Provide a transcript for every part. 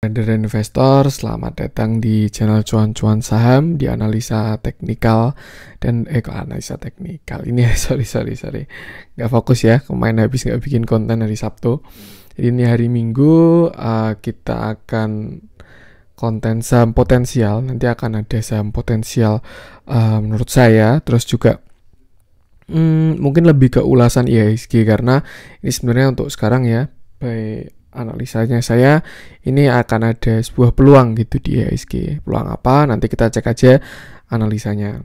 Trader investor, selamat datang di channel cuan-cuan saham di analisa teknikal dan eh kok analisa teknikal ini ya sorry sorry sorry nggak fokus ya kemarin habis nggak bikin konten hari Sabtu jadi ini hari Minggu uh, kita akan konten saham potensial nanti akan ada saham potensial uh, menurut saya terus juga hmm, mungkin lebih ke ulasan e IHSG karena ini sebenarnya untuk sekarang ya baik analisanya saya ini akan ada sebuah peluang gitu di ISG e Peluang apa? Nanti kita cek aja analisanya.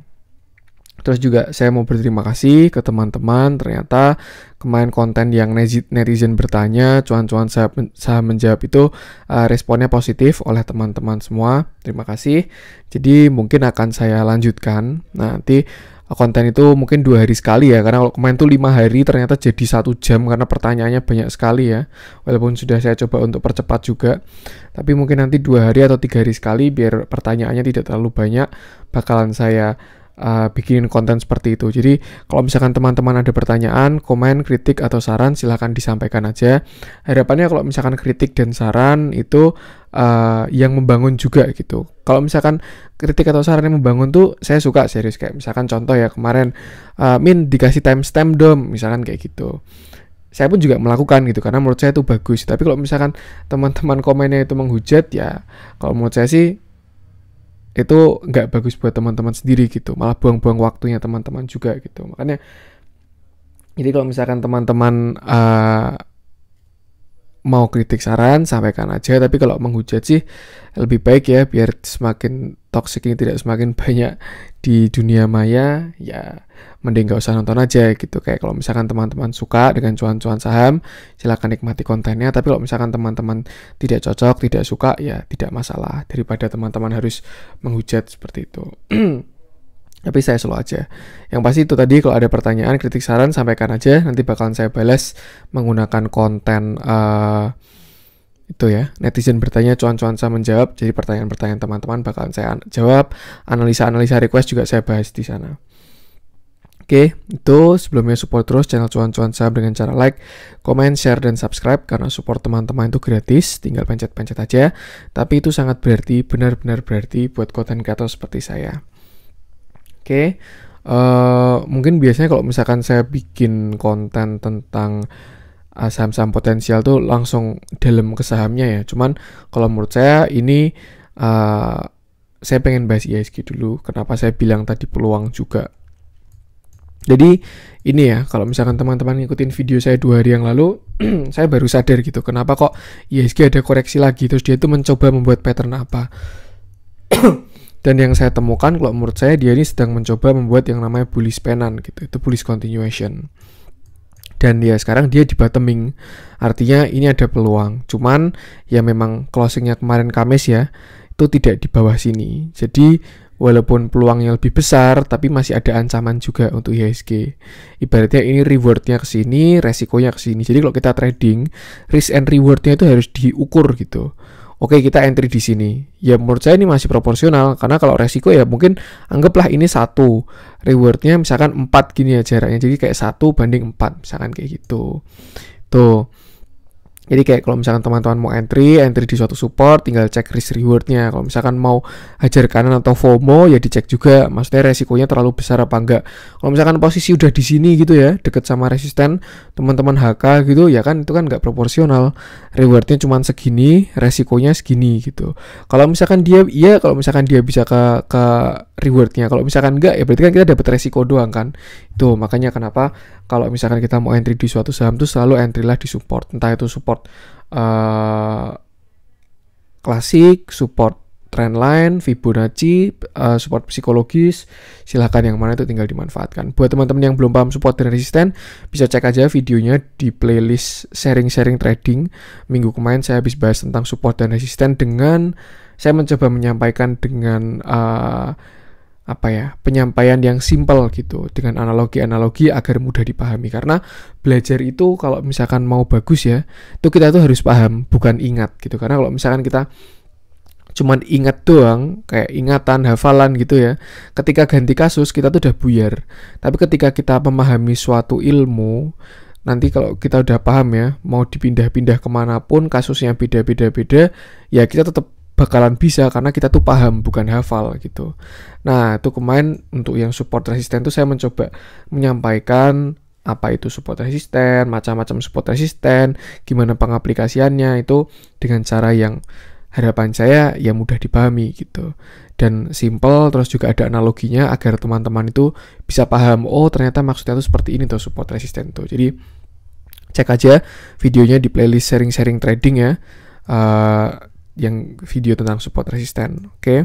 Terus juga saya mau berterima kasih ke teman-teman. Ternyata kemarin konten yang netizen bertanya, cuan-cuan saya menjawab itu uh, responnya positif oleh teman-teman semua. Terima kasih. Jadi mungkin akan saya lanjutkan. Nah, nanti konten itu mungkin dua hari sekali ya karena kalau kemarin tuh lima hari ternyata jadi satu jam karena pertanyaannya banyak sekali ya walaupun sudah saya coba untuk percepat juga tapi mungkin nanti dua hari atau tiga hari sekali biar pertanyaannya tidak terlalu banyak bakalan saya uh, eh, bikin konten seperti itu. Jadi kalau misalkan teman-teman ada pertanyaan, komen, kritik atau saran silahkan disampaikan aja. Harapannya kalau misalkan kritik dan saran itu uh, yang membangun juga gitu. Kalau misalkan kritik atau saran yang membangun tuh saya suka serius kayak misalkan contoh ya kemarin uh, Min dikasih timestamp dong misalkan kayak gitu saya pun juga melakukan gitu karena menurut saya itu bagus tapi kalau misalkan teman-teman komennya itu menghujat ya kalau menurut saya sih itu nggak bagus buat teman-teman sendiri gitu malah buang-buang waktunya teman-teman juga gitu makanya jadi kalau misalkan teman-teman uh, mau kritik saran sampaikan aja tapi kalau menghujat sih lebih baik ya biar semakin toxic ini tidak semakin banyak di dunia maya, ya mending gak usah nonton aja gitu. Kayak kalau misalkan teman-teman suka dengan cuan-cuan saham, silahkan nikmati kontennya. Tapi kalau misalkan teman-teman tidak cocok, tidak suka, ya tidak masalah. Daripada teman-teman harus menghujat seperti itu. Tapi saya selalu aja. Yang pasti itu tadi kalau ada pertanyaan, kritik, saran, sampaikan aja. Nanti bakalan saya balas menggunakan konten... Uh, itu ya, netizen bertanya cuan cuan saya menjawab, jadi pertanyaan-pertanyaan teman-teman bakalan saya jawab, analisa-analisa request juga saya bahas di sana. Oke, itu sebelumnya support terus channel cuan-cuan saya dengan cara like, comment, share, dan subscribe karena support teman-teman itu gratis, tinggal pencet-pencet aja. Tapi itu sangat berarti, benar-benar berarti buat konten kreator seperti saya. Oke, uh, mungkin biasanya kalau misalkan saya bikin konten tentang saham-saham potensial tuh langsung dalam ke sahamnya ya. Cuman kalau menurut saya ini uh, saya pengen bahas ISG dulu. Kenapa saya bilang tadi peluang juga. Jadi ini ya, kalau misalkan teman-teman ngikutin video saya dua hari yang lalu, saya baru sadar gitu, kenapa kok ISG ada koreksi lagi, terus dia itu mencoba membuat pattern apa. Dan yang saya temukan, kalau menurut saya dia ini sedang mencoba membuat yang namanya bullish pennant gitu, itu bullish continuation dan ya sekarang dia di bottoming artinya ini ada peluang cuman ya memang closingnya kemarin Kamis ya itu tidak di bawah sini jadi walaupun peluangnya lebih besar tapi masih ada ancaman juga untuk IHSG ibaratnya ini rewardnya ke sini resikonya ke sini jadi kalau kita trading risk and rewardnya itu harus diukur gitu Oke, kita entry di sini. Ya menurut saya ini masih proporsional karena kalau resiko ya mungkin anggaplah ini satu rewardnya misalkan empat gini ya jaraknya. Jadi kayak satu banding empat misalkan kayak gitu. Tuh. Jadi kayak kalau misalkan teman-teman mau entry, entry di suatu support, tinggal cek risk rewardnya. Kalau misalkan mau hajar kanan atau FOMO, ya dicek juga. Maksudnya resikonya terlalu besar apa enggak. Kalau misalkan posisi udah di sini gitu ya, deket sama resisten, teman-teman HK gitu, ya kan itu kan nggak proporsional. Rewardnya cuma segini, resikonya segini gitu. Kalau misalkan dia, iya kalau misalkan dia bisa ke, ke rewardnya. Kalau misalkan enggak, ya berarti kan kita dapat resiko doang kan. Tuh, gitu. makanya kenapa kalau misalkan kita mau entry di suatu saham tuh selalu lah di support. Entah itu support uh, klasik, support trendline, Fibonacci, uh, support psikologis. Silahkan yang mana itu tinggal dimanfaatkan. Buat teman-teman yang belum paham support dan resisten, bisa cek aja videonya di playlist sharing-sharing trading. Minggu kemarin saya habis bahas tentang support dan resisten dengan saya mencoba menyampaikan dengan uh, apa ya penyampaian yang simpel gitu dengan analogi-analogi agar mudah dipahami karena belajar itu kalau misalkan mau bagus ya itu kita tuh harus paham bukan ingat gitu karena kalau misalkan kita cuman ingat doang kayak ingatan hafalan gitu ya ketika ganti kasus kita tuh udah buyar tapi ketika kita memahami suatu ilmu nanti kalau kita udah paham ya mau dipindah-pindah kemanapun kasusnya beda-beda beda ya kita tetap bakalan bisa karena kita tuh paham bukan hafal gitu. Nah, itu kemarin untuk yang support resisten tuh saya mencoba menyampaikan apa itu support resisten, macam-macam support resisten, gimana pengaplikasiannya itu dengan cara yang harapan saya ya mudah dipahami gitu dan simple terus juga ada analoginya agar teman-teman itu bisa paham oh ternyata maksudnya itu seperti ini tuh support resisten tuh jadi cek aja videonya di playlist sharing-sharing trading ya uh, yang video tentang support resisten. Oke. Okay?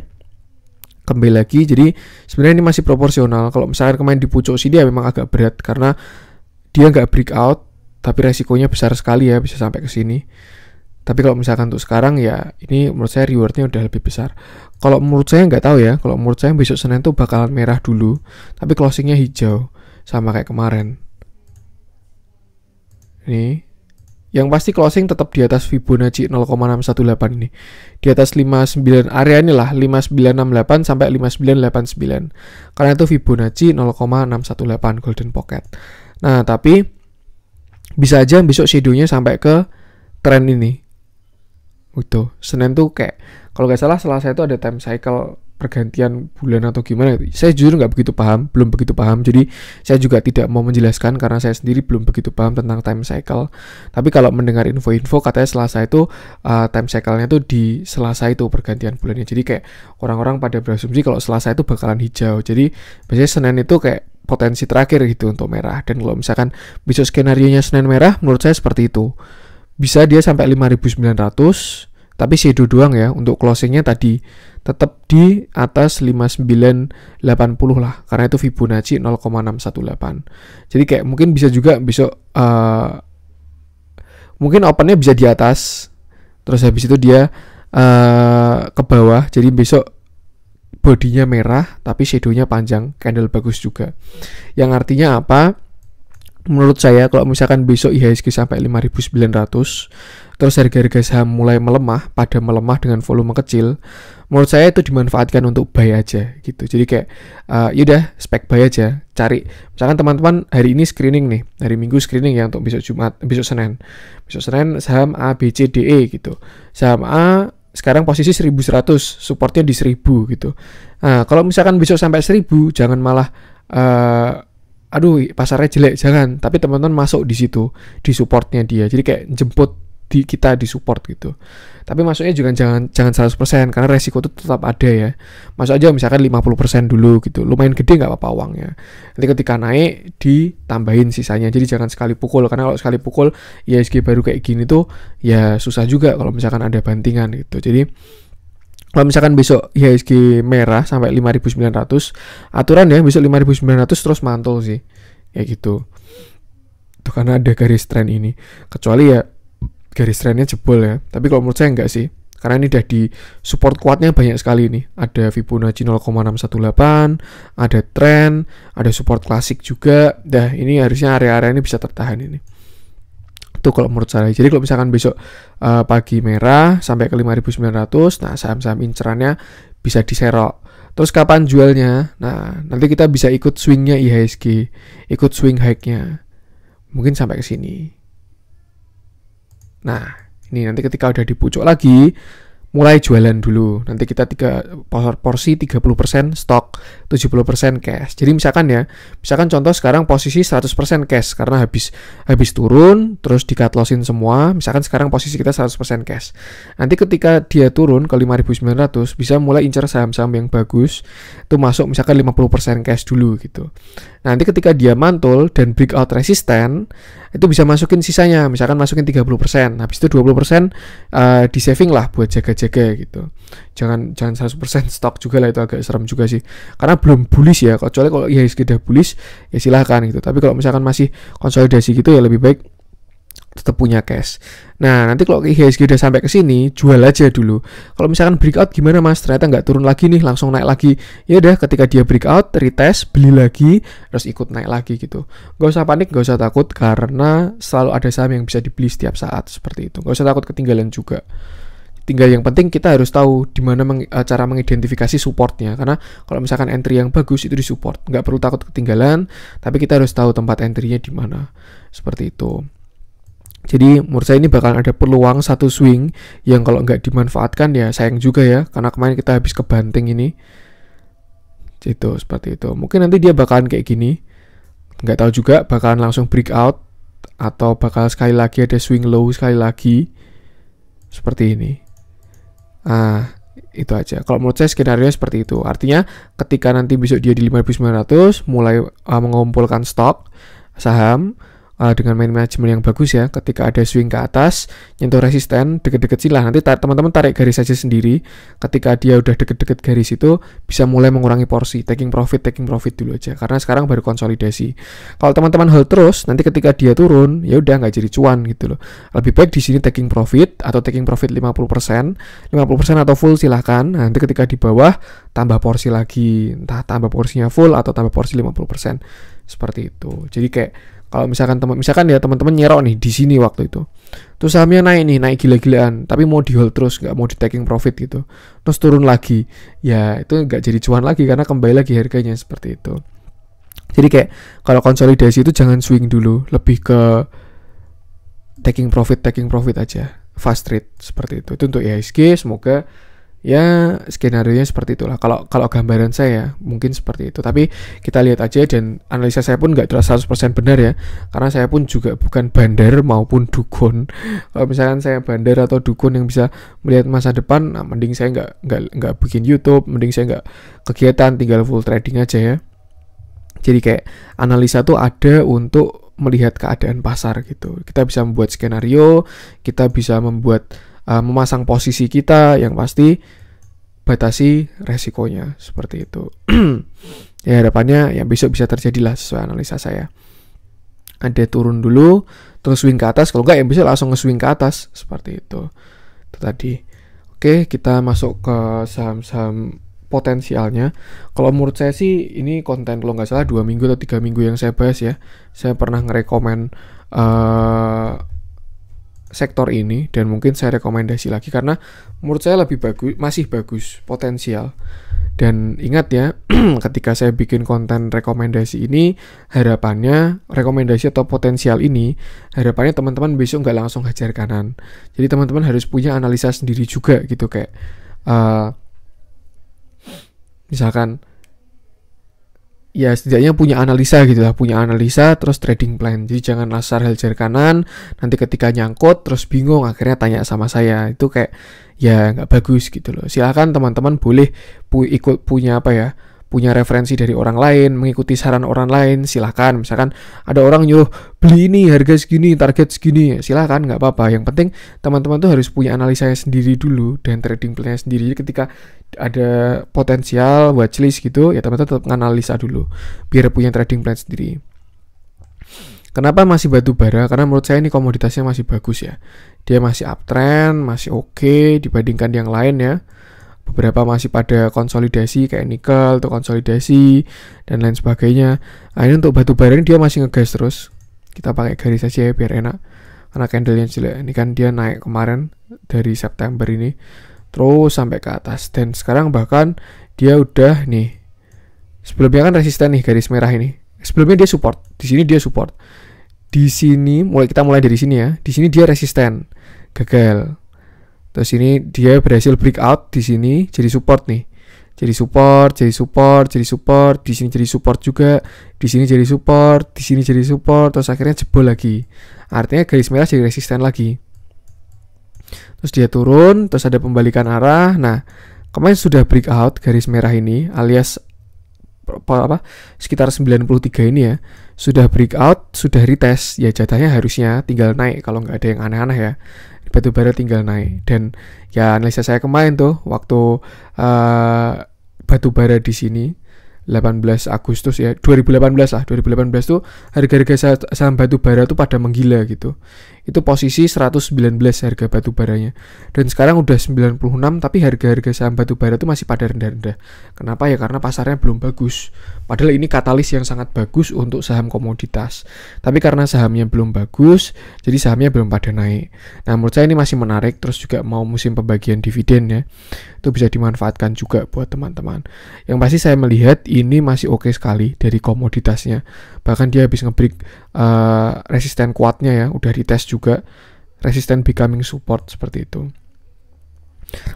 Kembali lagi, jadi sebenarnya ini masih proporsional. Kalau misalnya kemarin di pucuk sini ya memang agak berat karena dia nggak break out, tapi resikonya besar sekali ya bisa sampai ke sini. Tapi kalau misalkan untuk sekarang ya ini menurut saya rewardnya udah lebih besar. Kalau menurut saya nggak tahu ya. Kalau menurut saya besok Senin tuh bakalan merah dulu. Tapi closingnya hijau sama kayak kemarin. Ini yang pasti closing tetap di atas Fibonacci 0,618 ini. Di atas 59 area inilah 5968 sampai 5989. Karena itu Fibonacci 0,618 Golden Pocket. Nah, tapi bisa aja besok shadownya sampai ke trend ini. Gitu. Senin tuh kayak kalau gak salah Selasa itu ada time cycle pergantian bulan atau gimana itu. Saya jujur nggak begitu paham, belum begitu paham. Jadi saya juga tidak mau menjelaskan karena saya sendiri belum begitu paham tentang time cycle. Tapi kalau mendengar info-info katanya Selasa itu uh, time cycle-nya itu di Selasa itu pergantian bulannya. Jadi kayak orang-orang pada berasumsi kalau Selasa itu bakalan hijau. Jadi biasanya Senin itu kayak potensi terakhir gitu untuk merah. Dan kalau misalkan besok skenario nya Senin merah, menurut saya seperti itu. Bisa dia sampai 5900 tapi shadow doang ya untuk closingnya tadi tetap di atas 5980 lah karena itu Fibonacci 0,618 jadi kayak mungkin bisa juga besok uh, mungkin opennya bisa di atas terus habis itu dia uh, ke bawah jadi besok bodinya merah tapi shadownya panjang candle bagus juga yang artinya apa menurut saya kalau misalkan besok IHSG sampai 5900 terus harga-harga saham mulai melemah pada melemah dengan volume kecil menurut saya itu dimanfaatkan untuk buy aja gitu jadi kayak uh, eh, yaudah spek buy aja cari misalkan teman-teman hari ini screening nih hari minggu screening ya untuk besok Jumat besok Senin besok Senin saham A B C D E gitu saham A sekarang posisi 1100 supportnya di 1000 gitu nah kalau misalkan besok sampai 1000 jangan malah uh, aduh pasarnya jelek jangan tapi teman-teman masuk di situ di supportnya dia jadi kayak jemput di kita disupport gitu. Tapi maksudnya juga jangan jangan 100% karena resiko itu tetap ada ya. Masuk aja misalkan 50% dulu gitu. Lumayan gede nggak apa-apa uangnya. Nanti ketika naik ditambahin sisanya. Jadi jangan sekali pukul karena kalau sekali pukul ISG baru kayak gini tuh ya susah juga kalau misalkan ada bantingan gitu. Jadi kalau misalkan besok IHSG merah sampai 5.900 aturan ya besok 5.900 terus mantul sih kayak gitu itu karena ada garis tren ini kecuali ya garis trennya jebol ya. Tapi kalau menurut saya enggak sih. Karena ini udah di support kuatnya banyak sekali nih. Ada Fibonacci 0,618, ada trend, ada support klasik juga. Dah ini harusnya area-area ini bisa tertahan ini. Itu kalau menurut saya. Jadi kalau misalkan besok uh, pagi merah sampai ke 5.900, nah saham-saham incerannya bisa diserok. Terus kapan jualnya? Nah, nanti kita bisa ikut swingnya IHSG, ikut swing hike-nya. Mungkin sampai ke sini. Nah, ini nanti ketika udah dipucuk lagi, mulai jualan dulu. Nanti kita tiga porsi 30% stok, 70% cash. Jadi misalkan ya, misalkan contoh sekarang posisi 100% cash karena habis habis turun terus di lossin semua. Misalkan sekarang posisi kita 100% cash. Nanti ketika dia turun ke 5900 bisa mulai incer saham-saham yang bagus. Itu masuk misalkan 50% cash dulu gitu. Nanti ketika dia mantul dan breakout resisten, itu bisa masukin sisanya. Misalkan masukin 30%, habis itu 20% uh, eh, di saving lah buat jaga jaga gitu jangan jangan 100% stok juga lah itu agak serem juga sih karena belum bullish ya kecuali kalau IHSG sudah bullish ya silahkan gitu tapi kalau misalkan masih konsolidasi gitu ya lebih baik tetap punya cash. Nah, nanti kalau IHSG udah sampai ke sini, jual aja dulu. Kalau misalkan breakout gimana Mas? Ternyata nggak turun lagi nih, langsung naik lagi. Ya udah, ketika dia breakout, retest, beli lagi, terus ikut naik lagi gitu. Nggak usah panik, nggak usah takut karena selalu ada saham yang bisa dibeli setiap saat seperti itu. Nggak usah takut ketinggalan juga tinggal yang penting kita harus tahu di mana meng, eh, cara mengidentifikasi supportnya karena kalau misalkan entry yang bagus itu di support nggak perlu takut ketinggalan tapi kita harus tahu tempat nya di mana seperti itu jadi menurut saya ini bakal ada peluang satu swing yang kalau nggak dimanfaatkan ya sayang juga ya karena kemarin kita habis kebanting ini itu seperti itu mungkin nanti dia bakalan kayak gini nggak tahu juga bakalan langsung break out atau bakal sekali lagi ada swing low sekali lagi seperti ini nah itu aja. Kalau menurut saya skenario seperti itu. Artinya ketika nanti besok dia di 5900 mulai uh, mengumpulkan stok saham uh, dengan main manajemen yang bagus ya ketika ada swing ke atas nyentuh resisten deket-deket silah nanti teman-teman tarik garis aja sendiri ketika dia udah deket-deket garis itu bisa mulai mengurangi porsi taking profit taking profit dulu aja karena sekarang baru konsolidasi kalau teman-teman hold terus nanti ketika dia turun ya udah nggak jadi cuan gitu loh lebih baik di sini taking profit atau taking profit 50% 50% atau full silahkan nah, nanti ketika di bawah tambah porsi lagi entah tambah porsinya full atau tambah porsi 50% seperti itu jadi kayak kalau misalkan teman misalkan ya teman-teman nyerok nih di sini waktu itu terus sahamnya naik nih naik gila-gilaan tapi mau di hold terus nggak mau di taking profit gitu terus turun lagi ya itu nggak jadi cuan lagi karena kembali lagi harganya seperti itu jadi kayak kalau konsolidasi itu jangan swing dulu lebih ke taking profit taking profit aja fast trade seperti itu itu untuk e IHSG semoga ya skenario nya seperti itulah kalau kalau gambaran saya mungkin seperti itu tapi kita lihat aja dan analisa saya pun nggak terasa 100% benar ya karena saya pun juga bukan bandar maupun dukun kalau misalkan saya bandar atau dukun yang bisa melihat masa depan nah, mending saya nggak nggak nggak bikin YouTube mending saya nggak kegiatan tinggal full trading aja ya jadi kayak analisa tuh ada untuk melihat keadaan pasar gitu kita bisa membuat skenario kita bisa membuat uh, memasang posisi kita yang pasti batasi resikonya seperti itu ya harapannya ya besok bisa terjadilah sesuai analisa saya ada turun dulu terus swing ke atas kalau enggak ya bisa langsung nge swing ke atas seperti itu itu tadi oke kita masuk ke saham-saham potensialnya. Kalau menurut saya sih ini konten kalau nggak salah dua minggu atau tiga minggu yang saya bahas ya. Saya pernah ngerekomen uh, sektor ini dan mungkin saya rekomendasi lagi karena menurut saya lebih bagus masih bagus potensial dan ingat ya ketika saya bikin konten rekomendasi ini harapannya rekomendasi atau potensial ini harapannya teman-teman besok nggak langsung hajar kanan jadi teman-teman harus punya analisa sendiri juga gitu kayak uh, misalkan ya setidaknya punya analisa gitu lah, punya analisa terus trading plan. Jadi jangan asal hajar kanan, nanti ketika nyangkut terus bingung akhirnya tanya sama saya. Itu kayak ya nggak bagus gitu loh. Silakan teman-teman boleh pu ikut punya apa ya? punya referensi dari orang lain, mengikuti saran orang lain, silahkan. Misalkan ada orang nyuruh beli ini harga segini, target segini, silahkan, nggak apa-apa. Yang penting teman-teman tuh harus punya analisa sendiri dulu dan trading plan sendiri. Jadi ketika ada potensial buat watchlist gitu, ya teman-teman tetap menganalisa dulu biar punya trading plan sendiri. Kenapa masih batu bara? Karena menurut saya ini komoditasnya masih bagus ya. Dia masih uptrend, masih oke okay dibandingkan yang lain ya beberapa masih pada konsolidasi kayak nikel atau konsolidasi dan lain sebagainya ini untuk batu bara ini dia masih ngegas terus kita pakai garis aja ya biar enak karena yang jelek ini kan dia naik kemarin dari September ini terus sampai ke atas dan sekarang bahkan dia udah nih sebelumnya kan resisten nih garis merah ini sebelumnya dia support di sini dia support di sini mulai kita mulai dari sini ya di sini dia resisten gagal Terus ini dia berhasil break out di sini jadi support nih. Jadi support, jadi support, jadi support, di sini jadi support juga, di sini jadi support, di sini jadi support, terus akhirnya jebol lagi. Artinya garis merah jadi resisten lagi. Terus dia turun, terus ada pembalikan arah. Nah, kemarin sudah break out garis merah ini alias apa apa sekitar 93 ini ya sudah break out sudah retest ya jatahnya harusnya tinggal naik kalau nggak ada yang aneh-aneh ya batu bara tinggal naik dan ya analisa saya kemarin tuh waktu uh, batu bara di sini 18 Agustus ya 2018 lah 2018 tuh harga-harga saham batu bara tuh pada menggila gitu itu posisi 119 harga batu baranya. Dan sekarang udah 96 tapi harga-harga saham batu bara itu masih pada rendah-rendah. Kenapa ya? Karena pasarnya belum bagus. Padahal ini katalis yang sangat bagus untuk saham komoditas. Tapi karena sahamnya belum bagus, jadi sahamnya belum pada naik. Nah, menurut saya ini masih menarik terus juga mau musim pembagian dividen ya. Itu bisa dimanfaatkan juga buat teman-teman. Yang pasti saya melihat ini masih oke okay sekali dari komoditasnya bahkan dia habis ngebreak uh, resisten kuatnya ya udah dites juga resisten becoming support seperti itu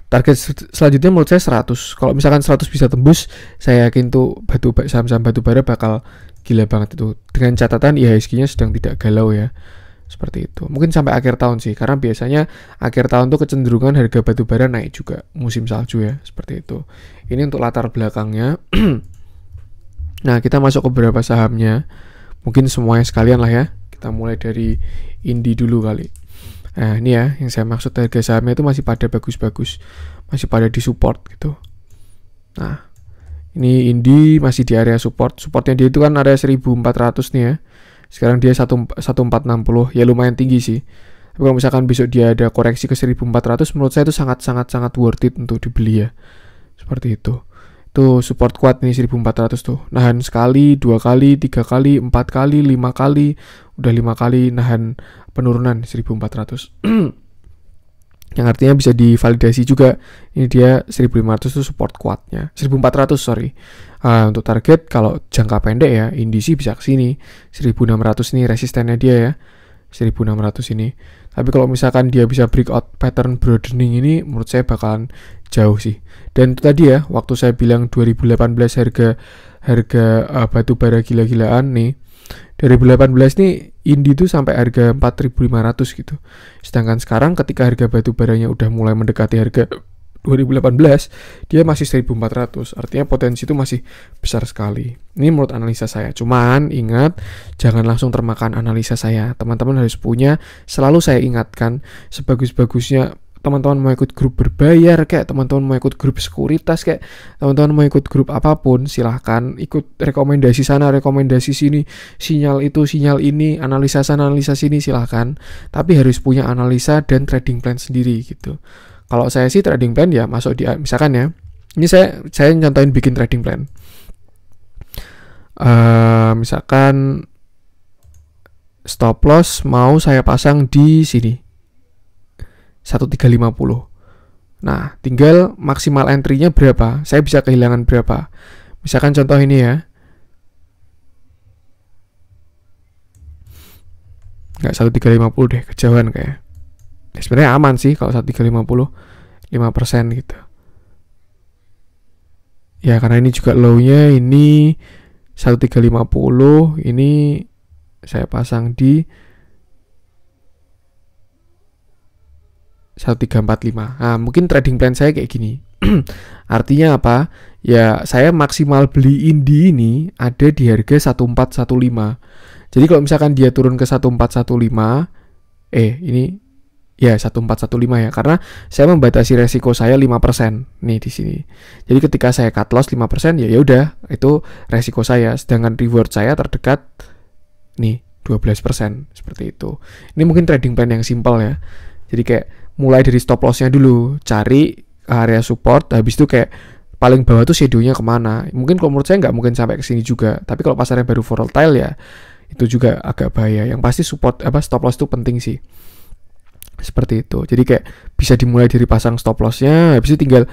target selanjutnya menurut saya 100 kalau misalkan 100 bisa tembus saya yakin tuh batu saham-saham batu bara bakal gila banget itu dengan catatan IHSG-nya sedang tidak galau ya seperti itu mungkin sampai akhir tahun sih karena biasanya akhir tahun tuh kecenderungan harga batu bara naik juga musim salju ya seperti itu ini untuk latar belakangnya Nah, kita masuk ke beberapa sahamnya. Mungkin semuanya sekalian lah ya. Kita mulai dari Indi dulu kali. Nah, ini ya yang saya maksud harga sahamnya itu masih pada bagus-bagus. Masih pada di support gitu. Nah, ini Indi masih di area support. Supportnya dia itu kan area 1400 nih ya. Sekarang dia 1460. Ya lumayan tinggi sih. Tapi kalau misalkan besok dia ada koreksi ke 1400 menurut saya itu sangat-sangat sangat worth it untuk dibeli ya. Seperti itu. Tuh support kuat nih 1400 tuh. Nahan sekali, dua kali, tiga kali, empat kali, lima kali. Udah lima kali nahan penurunan 1400. yang artinya bisa divalidasi juga ini dia 1500 tuh support kuatnya 1400 sorry uh, untuk target kalau jangka pendek ya indisi bisa kesini 1600 nih resistennya dia ya 1600 ini tapi kalau misalkan dia bisa breakout pattern broadening ini menurut saya bakalan jauh sih. Dan itu tadi ya, waktu saya bilang 2018 harga harga uh, batu bara gila-gilaan nih 2018 nih Indi itu sampai harga 4.500 gitu. Sedangkan sekarang ketika harga batu baranya udah mulai mendekati harga 2018 dia masih 1400 artinya potensi itu masih besar sekali ini menurut analisa saya cuman ingat jangan langsung termakan analisa saya teman-teman harus punya selalu saya ingatkan sebagus-bagusnya teman-teman mau ikut grup berbayar kayak teman-teman mau ikut grup sekuritas kayak teman-teman mau ikut grup apapun silahkan ikut rekomendasi sana rekomendasi sini sinyal itu sinyal ini analisa sana analisa sini silahkan tapi harus punya analisa dan trading plan sendiri gitu kalau saya sih trading plan ya masuk di misalkan ya. Ini saya saya nyontain bikin trading plan. Uh, misalkan stop loss mau saya pasang di sini 1350 nah tinggal maksimal entry-nya berapa saya bisa kehilangan berapa misalkan contoh ini ya nggak 1350 deh kejauhan kayak ya sebenarnya aman sih kalau 1350 5% gitu ya karena ini juga low-nya ini 1350 ini saya pasang di 1345. Nah, mungkin trading plan saya kayak gini. Artinya apa? Ya, saya maksimal beli indi ini ada di harga 1415. Jadi kalau misalkan dia turun ke 1415, eh ini ya 1415 ya karena saya membatasi resiko saya 5% nih di sini. Jadi ketika saya cut loss 5% ya ya udah itu resiko saya sedangkan reward saya terdekat nih 12% seperti itu. Ini mungkin trading plan yang simpel ya. Jadi kayak mulai dari stop lossnya dulu, cari area support, habis itu kayak paling bawah tuh shadownya kemana. Mungkin kalau menurut saya nggak mungkin sampai ke sini juga. Tapi kalau pasarnya baru volatile ya, itu juga agak bahaya. Yang pasti support apa stop loss itu penting sih seperti itu jadi kayak bisa dimulai dari pasang stop lossnya habis itu tinggal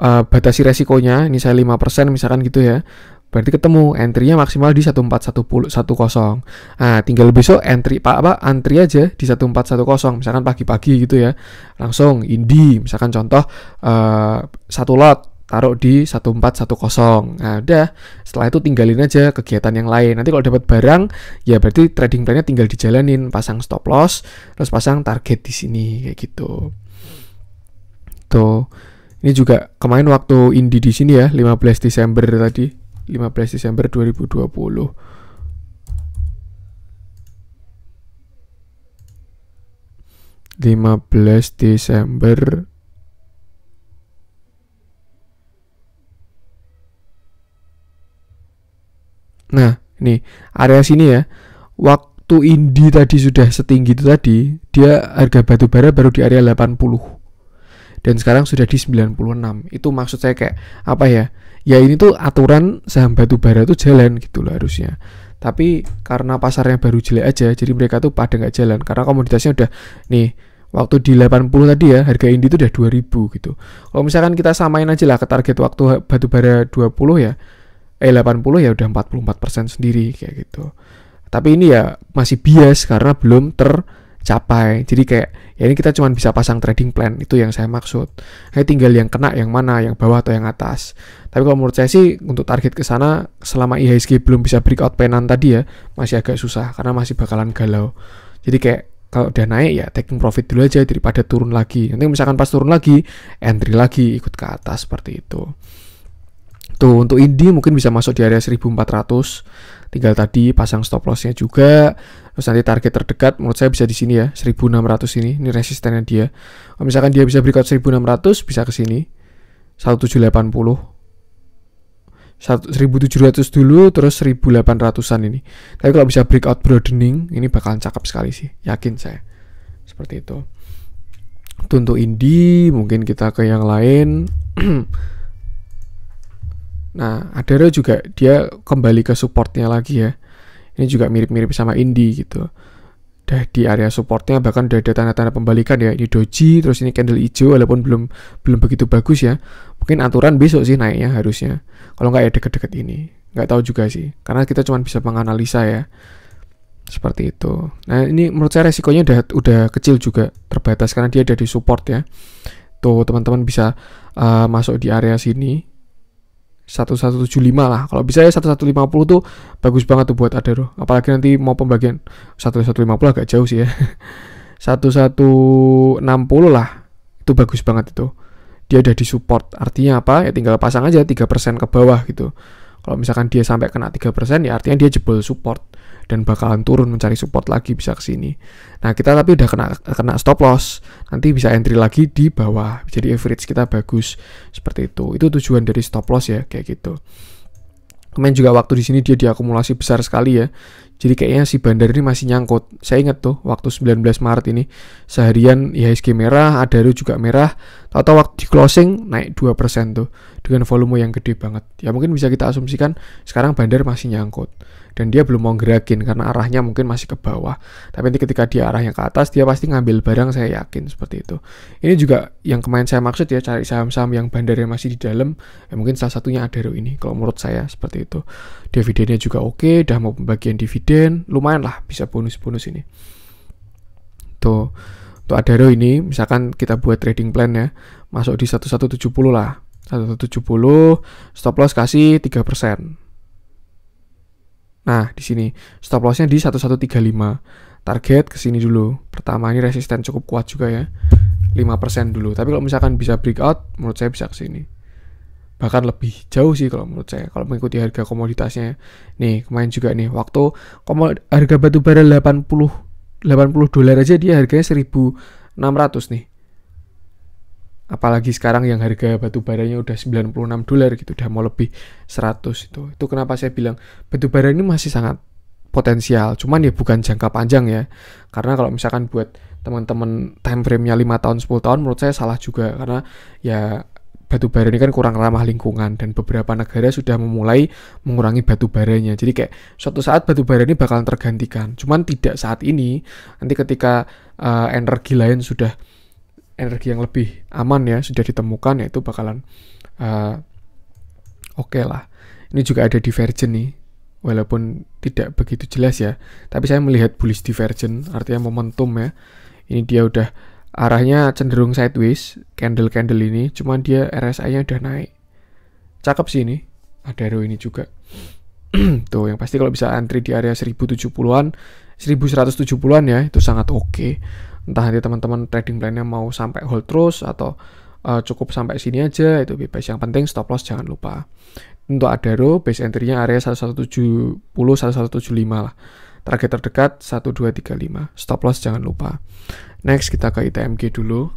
uh, batasi resikonya ini saya lima persen misalkan gitu ya berarti ketemu entry-nya maksimal di satu satu satu empat kosong Nah, tinggal besok entry Pak apa antri aja di satu satu empat kosong misalkan pagi-pagi gitu ya. Langsung indi misalkan contoh uh, satu lot taruh di 1410. Nah, udah. Setelah itu tinggalin aja kegiatan yang lain. Nanti kalau dapat barang, ya berarti trading plan-nya tinggal dijalanin, pasang stop loss, terus pasang target di sini kayak gitu. Tuh. Ini juga kemarin waktu Indi di sini ya, 15 Desember tadi, 15 Desember 2020. lima belas Desember Nah, ini area sini ya. Waktu indi tadi sudah setinggi itu tadi, dia harga batu bara baru di area 80. Dan sekarang sudah di 96. Itu maksud saya kayak apa ya? Ya ini tuh aturan saham batu bara itu jalan gitu loh harusnya. Tapi karena pasarnya baru jelek aja, jadi mereka tuh pada nggak jalan karena komoditasnya udah nih waktu di 80 tadi ya harga indi itu udah 2000 gitu. Kalau misalkan kita samain aja lah ke target waktu batu bara 20 ya, eh 80 ya udah 44% sendiri kayak gitu. Tapi ini ya masih bias karena belum tercapai. Jadi kayak ya ini kita cuma bisa pasang trading plan itu yang saya maksud. Kayak tinggal yang kena yang mana, yang bawah atau yang atas. Tapi kalau menurut saya sih untuk target ke sana selama IHSG belum bisa breakout penan tadi ya masih agak susah karena masih bakalan galau. Jadi kayak kalau udah naik ya taking profit dulu aja daripada turun lagi. Nanti misalkan pas turun lagi, entry lagi ikut ke atas seperti itu. Tuh untuk indie mungkin bisa masuk di area 1400. Tinggal tadi pasang stop lossnya juga. Terus nanti target terdekat menurut saya bisa di sini ya 1600 ini. Ini resistennya dia. Kalau misalkan dia bisa breakout 1600 bisa ke sini. 1780. 1700 dulu terus 1800-an ini. Tapi kalau bisa breakout broadening ini bakalan cakep sekali sih, yakin saya. Seperti itu. Untuk indie mungkin kita ke yang lain. Nah, Adero juga dia kembali ke supportnya lagi ya. Ini juga mirip-mirip sama Indi gitu. Dah di area supportnya bahkan udah ada tanda-tanda pembalikan ya. Ini Doji, terus ini candle hijau walaupun belum belum begitu bagus ya. Mungkin aturan besok sih naiknya harusnya. Kalau nggak ya deket-deket ini. Nggak tahu juga sih. Karena kita cuma bisa menganalisa ya. Seperti itu. Nah ini menurut saya resikonya udah, udah kecil juga. Terbatas karena dia ada di support ya. Tuh teman-teman bisa uh, masuk di area sini 1175 lah. Kalau bisa ya 1150 tuh bagus banget tuh buat Adaro. Apalagi nanti mau pembagian 1150 agak jauh sih ya. 1160 lah. Itu bagus banget itu. Dia udah di support Artinya apa? Ya tinggal pasang aja 3% ke bawah gitu. Kalau misalkan dia sampai kena 3% ya artinya dia jebol support dan bakalan turun mencari support lagi bisa ke sini. Nah, kita tapi udah kena kena stop loss. Nanti bisa entry lagi di bawah. Jadi average kita bagus seperti itu. Itu tujuan dari stop loss ya kayak gitu. Kemudian juga waktu di sini dia diakumulasi besar sekali ya. Jadi kayaknya si bandar ini masih nyangkut. Saya ingat tuh waktu 19 Maret ini seharian IHSG ya merah, Adaro juga merah. Atau waktu di closing naik 2% tuh dengan volume yang gede banget. Ya mungkin bisa kita asumsikan sekarang bandar masih nyangkut dan dia belum mau gerakin karena arahnya mungkin masih ke bawah. Tapi nanti ketika dia arahnya ke atas dia pasti ngambil barang saya yakin seperti itu. Ini juga yang kemarin saya maksud ya cari saham-saham yang bandarnya masih di dalam. Ya mungkin salah satunya Adaro ini kalau menurut saya seperti itu. Dividennya juga oke, okay, udah mau pembagian dividen dividen lumayan lah bisa bonus-bonus ini tuh untuk Adaro ini misalkan kita buat trading plan ya masuk di 1170 lah 1170 stop loss kasih 3% nah di sini stop lossnya di 1135 target ke sini dulu pertama ini resisten cukup kuat juga ya 5% dulu tapi kalau misalkan bisa breakout menurut saya bisa ke sini bahkan lebih jauh sih kalau menurut saya kalau mengikuti harga komoditasnya nih kemarin juga nih waktu harga batu bara 80 80 dolar aja dia harganya 1600 nih apalagi sekarang yang harga batu baranya udah 96 dolar gitu udah mau lebih 100 itu itu kenapa saya bilang batu bara ini masih sangat potensial cuman ya bukan jangka panjang ya karena kalau misalkan buat teman-teman time frame-nya 5 tahun 10 tahun menurut saya salah juga karena ya batu bara ini kan kurang ramah lingkungan dan beberapa negara sudah memulai mengurangi batu baranya. Jadi kayak suatu saat batu bara ini bakalan tergantikan. Cuman tidak saat ini. Nanti ketika uh, energi lain sudah energi yang lebih aman ya sudah ditemukan yaitu bakalan uh, oke okay lah. Ini juga ada divergen nih. Walaupun tidak begitu jelas ya, tapi saya melihat bullish divergen artinya momentum ya. Ini dia udah Arahnya cenderung sideways, candle-candle ini, cuman dia RSI-nya udah naik. Cakep sih ini, ada ini juga. Tuh, yang pasti kalau bisa antri di area 1070-an, 1170-an ya, itu sangat oke. Okay. Entah nanti teman-teman trading plan-nya mau sampai hold terus atau uh, cukup sampai sini aja, itu bebas. Yang penting stop loss jangan lupa. Untuk Adaro, base entry-nya area 1170-1175 lah target terdekat 1235 stop loss jangan lupa next kita ke ITMG dulu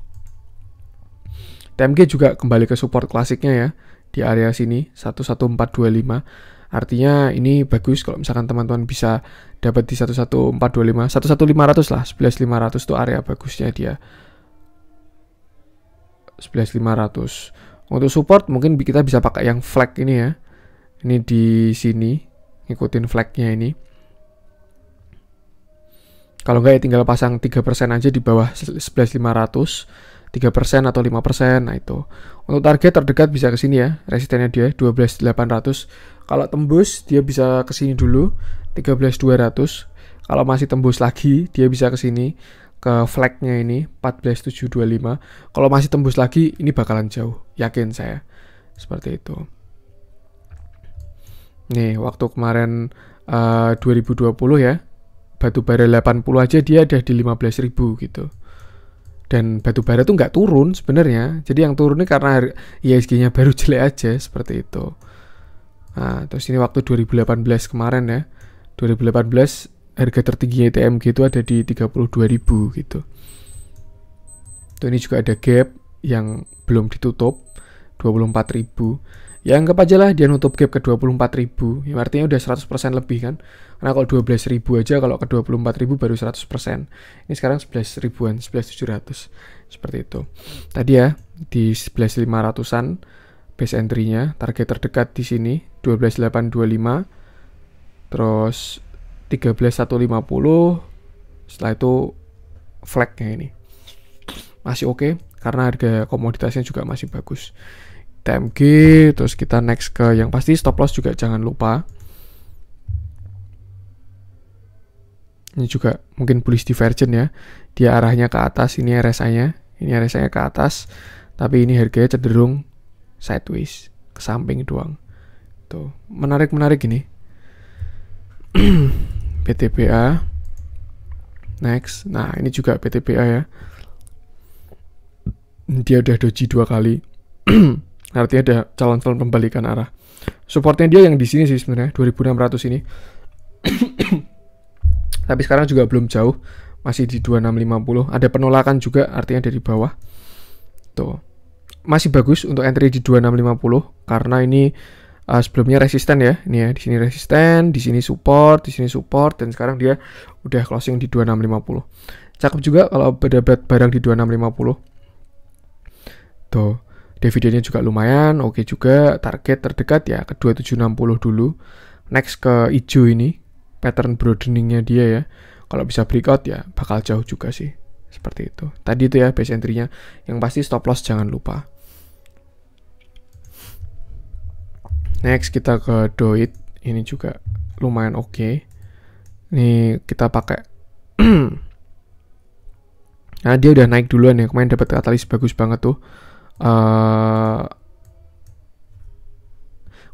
itmg juga kembali ke support klasiknya ya di area sini 11425 artinya ini bagus kalau misalkan teman-teman bisa dapat di 11425 11500 lah 11500 itu area bagusnya dia 11500 untuk support mungkin kita bisa pakai yang flag ini ya ini di sini ngikutin flagnya ini kalau nggak ya tinggal pasang 3% aja di bawah 11.500, 3% atau 5%, nah itu. Untuk target terdekat bisa ke sini ya, resistennya dia 12.800. Kalau tembus dia bisa ke sini dulu, 13.200. Kalau masih tembus lagi dia bisa ke sini ke flagnya ini 14725. Kalau masih tembus lagi ini bakalan jauh, yakin saya. Seperti itu. Nih, waktu kemarin eh, uh, 2020 ya, batu bara 80 aja dia ada di 15.000 gitu. Dan batu bara tuh nggak turun sebenarnya. Jadi yang turunnya karena ISG-nya baru jelek aja seperti itu. Nah, terus ini waktu 2018 kemarin ya. 2018 harga tertinggi etmg itu ada di 32.000 gitu. Tuh ini juga ada gap yang belum ditutup 24.000. Ya anggap aja lah dia nutup gap ke 24.000. Ya, artinya udah 100% lebih kan. Karena kalau 12.000 aja kalau ke 24.000 baru 100%. Ini sekarang 11 ribuan, 11.700. Seperti itu. Tadi ya di 11.500-an base entry-nya, target terdekat di sini 12.825. Terus 13.150. Setelah itu flag flagnya ini. Masih oke okay, karena harga komoditasnya juga masih bagus. TMG terus kita next ke yang pasti stop loss juga jangan lupa ini juga mungkin bullish divergent ya dia arahnya ke atas ini RSI nya ini RSI nya ke atas tapi ini harganya cenderung sideways ke samping doang tuh menarik menarik ini PTBA next nah ini juga PTBA ya dia udah doji dua kali Artinya ada calon-calon pembalikan arah. Supportnya dia yang di sini sih sebenarnya 2600 ini. Tapi sekarang juga belum jauh, masih di 2650. Ada penolakan juga artinya dari bawah. Tuh. Masih bagus untuk entry di 2650 karena ini uh, sebelumnya resisten ya. Ini ya, di sini resisten, di sini support, di sini support dan sekarang dia udah closing di 2650. Cakep juga kalau berdebat barang di 2650. Tuh. Dividennya juga lumayan, oke okay juga. Target terdekat ya ke 2760 dulu. Next ke hijau ini, pattern broadeningnya dia ya. Kalau bisa breakout ya bakal jauh juga sih. Seperti itu. Tadi itu ya base entry-nya. Yang pasti stop loss jangan lupa. Next kita ke Doit. Ini juga lumayan oke. Okay. Ini kita pakai Nah, dia udah naik duluan ya. Kemarin dapat katalis bagus banget tuh. Eh,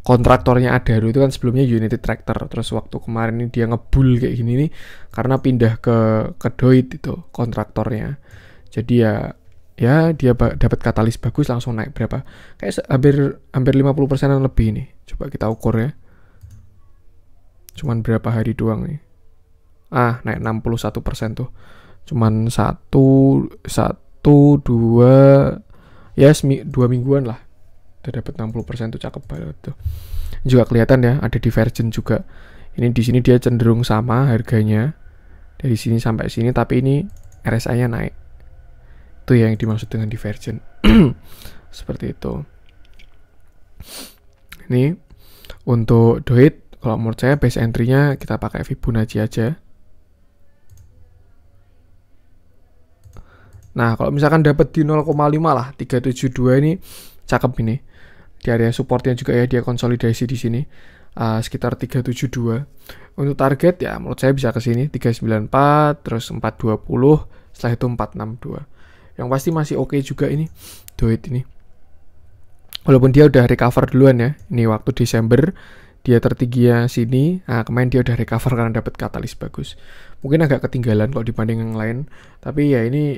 kontraktornya ada itu kan sebelumnya United Tractor terus waktu kemarin ini dia ngebul kayak gini nih karena pindah ke ke Doit itu kontraktornya jadi ya ya dia dapat katalis bagus langsung naik berapa kayak hampir hampir 50 persenan lebih nih coba kita ukur ya cuman berapa hari doang nih ah naik 61 persen tuh cuman satu satu dua ya semi, dua mingguan lah udah dapat 60% itu cakep banget tuh juga kelihatan ya ada divergen juga ini di sini dia cenderung sama harganya dari sini sampai sini tapi ini RSI nya naik itu yang dimaksud dengan divergen seperti itu ini untuk doit kalau menurut saya base entry-nya kita pakai Fibonacci aja Nah, kalau misalkan dapat di 0,5 lah, 372 ini cakep ini. Di area supportnya juga ya, dia konsolidasi di sini. Uh, sekitar 372. Untuk target ya menurut saya bisa ke sini 394, terus 420, setelah itu 462. Yang pasti masih oke okay juga ini duit ini. Walaupun dia udah recover duluan ya. Ini waktu Desember dia tertinggi ya sini. Nah, kemarin dia udah recover karena dapat katalis bagus. Mungkin agak ketinggalan kalau dibanding yang lain, tapi ya ini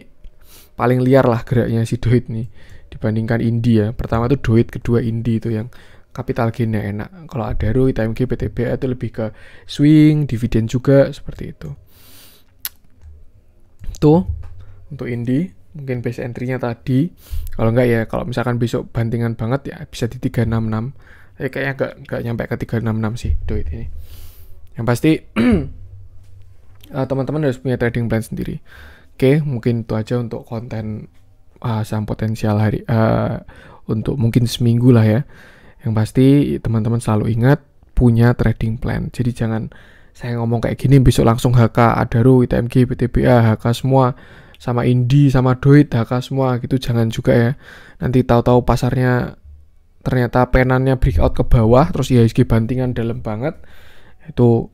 paling liar lah geraknya si duit nih dibandingkan India. Ya. Pertama itu duit, kedua Indi itu yang capital gainnya enak. Kalau ada RUI, TMG, PTBA itu lebih ke swing, dividen juga seperti itu. tuh untuk Indi mungkin base entry-nya tadi. Kalau enggak ya kalau misalkan besok bantingan banget ya bisa di 366. Tapi eh, kayaknya enggak enggak nyampe ke 366 sih duit ini. Yang pasti eh, teman-teman harus punya trading plan sendiri. Oke, mungkin itu aja untuk konten uh, saham potensial hari uh, untuk mungkin seminggu lah ya. Yang pasti teman-teman selalu ingat punya trading plan. Jadi jangan saya ngomong kayak gini besok langsung HK, Adaro, ITMG, PTBA, HK semua sama Indi, sama Doit, HK semua gitu jangan juga ya. Nanti tahu-tahu pasarnya ternyata penannya breakout ke bawah terus IHSG bantingan dalam banget itu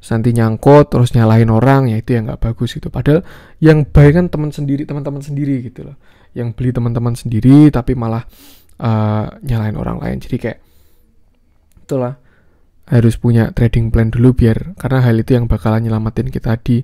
Terus nanti nyangkut terus nyalahin orang ya itu yang nggak bagus itu padahal yang baik kan teman sendiri teman-teman sendiri gitu loh yang beli teman-teman sendiri tapi malah uh, nyalahin orang lain jadi kayak itulah harus punya trading plan dulu biar karena hal itu yang bakalan nyelamatin kita di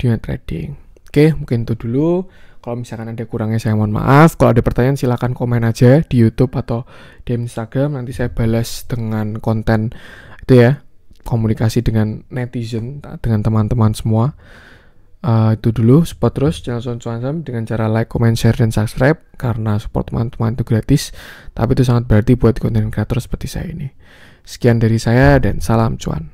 dunia trading Oke, mungkin itu dulu. Kalau misalkan ada kurangnya saya mohon maaf. Kalau ada pertanyaan silahkan komen aja di YouTube atau di Instagram. Nanti saya balas dengan konten itu ya, komunikasi dengan netizen dengan teman-teman semua uh, itu dulu support terus channel Son Sam dengan cara like, comment, share, dan subscribe karena support teman-teman itu gratis tapi itu sangat berarti buat konten kreator seperti saya ini sekian dari saya dan salam cuan